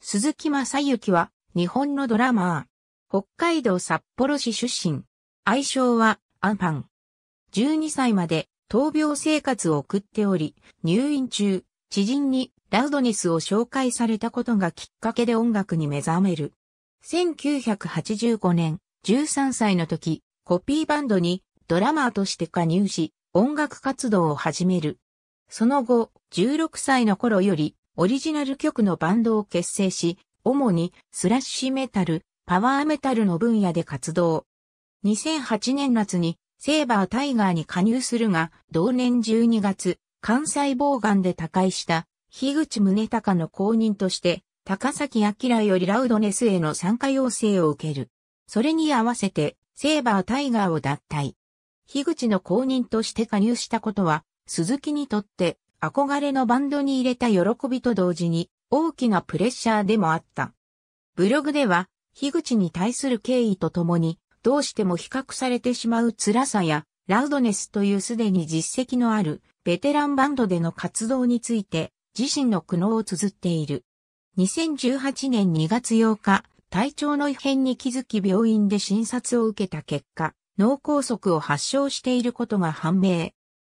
鈴木正幸は、日本のドラマー。北海道札幌市出身。愛称は、アンパン。12歳まで、闘病生活を送っており、入院中、知人にラウドネスを紹介されたことがきっかけで音楽に目覚める。1985年、13歳の時、コピーバンドにドラマーとして加入し、音楽活動を始める。その後、16歳の頃よりオリジナル曲のバンドを結成し、主にスラッシュメタル、パワーメタルの分野で活動。2008年夏にセーバータイガーに加入するが、同年12月、肝細胞癌で他界した樋口宗隆の後任として、高崎明よりラウドネスへの参加要請を受ける。それに合わせて、セーバータイガーを脱退。樋口の後任として加入したことは、鈴木にとって憧れのバンドに入れた喜びと同時に大きなプレッシャーでもあった。ブログでは、樋口に対する敬意とともに、どうしても比較されてしまう辛さや、ラウドネスというすでに実績のあるベテランバンドでの活動について自身の苦悩を綴っている。2018年2月8日、体調の異変に気づき病院で診察を受けた結果、脳梗塞を発症していることが判明。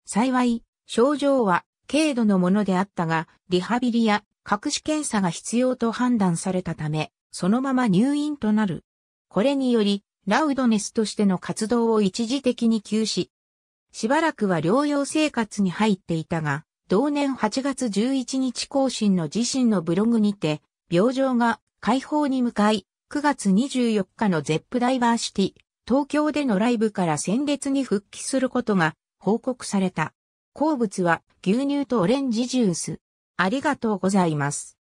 幸い、症状は軽度のものであったが、リハビリや隠し検査が必要と判断されたため、そのまま入院となる。これにより、ラウドネスとしての活動を一時的に休止。しばらくは療養生活に入っていたが、同年8月11日更新の自身のブログにて、病状が解放に向かい、9月24日のゼップダイバーシティ、東京でのライブから先月に復帰することが報告された。好物は牛乳とオレンジジュース。ありがとうございます。